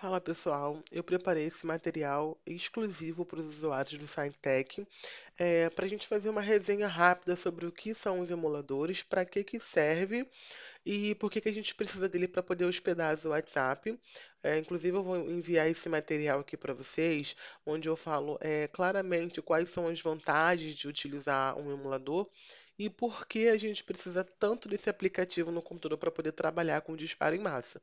Fala pessoal, eu preparei esse material exclusivo para os usuários do ScienceTech é, para a gente fazer uma resenha rápida sobre o que são os emuladores, para que, que serve e por que, que a gente precisa dele para poder hospedar o WhatsApp. É, inclusive, eu vou enviar esse material aqui para vocês, onde eu falo é, claramente quais são as vantagens de utilizar um emulador e por que a gente precisa tanto desse aplicativo no computador para poder trabalhar com disparo em massa.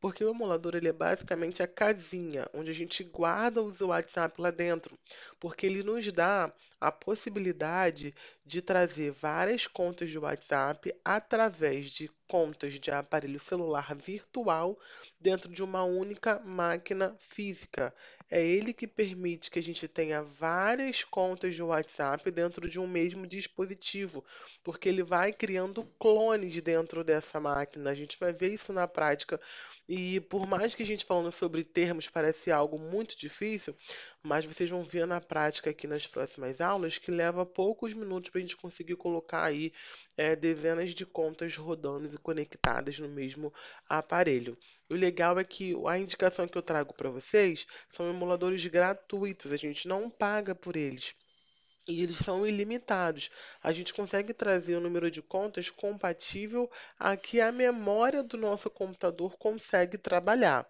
Porque o emulador ele é basicamente a casinha onde a gente guarda o WhatsApp lá dentro, porque ele nos dá a possibilidade de trazer várias contas de WhatsApp através de contas de aparelho celular virtual dentro de uma única máquina física. É ele que permite que a gente tenha várias contas de WhatsApp dentro de um mesmo dispositivo, porque ele vai criando clones dentro dessa máquina. A gente vai ver isso na prática. E por mais que a gente falando sobre termos parece algo muito difícil, mas vocês vão ver na prática aqui nas próximas aulas que leva poucos minutos para a gente conseguir colocar aí é, dezenas de contas rodando e conectadas no mesmo aparelho. O legal é que a indicação que eu trago para vocês são emuladores gratuitos, a gente não paga por eles. E eles são ilimitados. A gente consegue trazer o número de contas compatível a que a memória do nosso computador consegue trabalhar.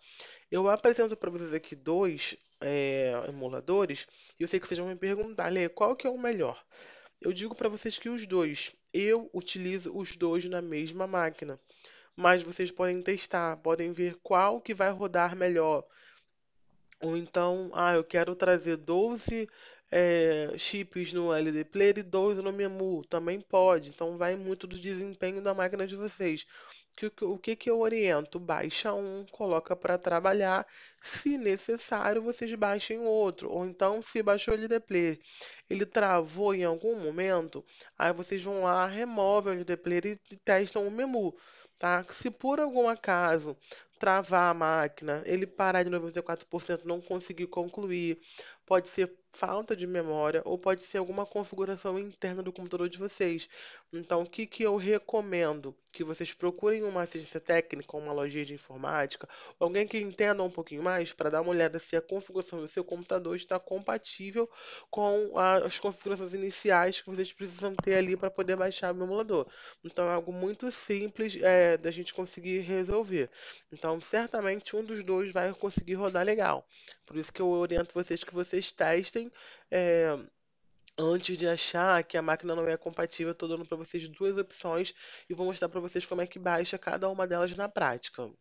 Eu apresento para vocês aqui dois é, emuladores, e eu sei que vocês vão me perguntar, Lê, qual que é o melhor? Eu digo para vocês que os dois. Eu utilizo os dois na mesma máquina. Mas vocês podem testar, podem ver qual que vai rodar melhor. Ou então, ah, eu quero trazer 12 é, chips no LD Player e 12 no Memu. Também pode. Então vai muito do desempenho da máquina de vocês que, o que que eu oriento? Baixa um, coloca para trabalhar. Se necessário, vocês baixem outro. Ou então, se baixou o player, ele travou em algum momento, aí vocês vão lá, removem o player e testam o menu, tá? Se por algum acaso travar a máquina, ele parar de 94%, não conseguir concluir, pode ser falta de memória ou pode ser alguma configuração interna do computador de vocês. Então, o que, que eu recomendo? Que vocês procurem uma assistência técnica, uma lojinha de informática, alguém que entenda um pouquinho mais para dar uma olhada se a configuração do seu computador está compatível com as configurações iniciais que vocês precisam ter ali para poder baixar o emulador. Então, é algo muito simples é, da gente conseguir resolver. Então, certamente um dos dois vai conseguir rodar legal. Por isso que eu oriento vocês que vocês eles testem é, antes de achar que a máquina não é compatível. Estou dando para vocês duas opções e vou mostrar para vocês como é que baixa cada uma delas na prática.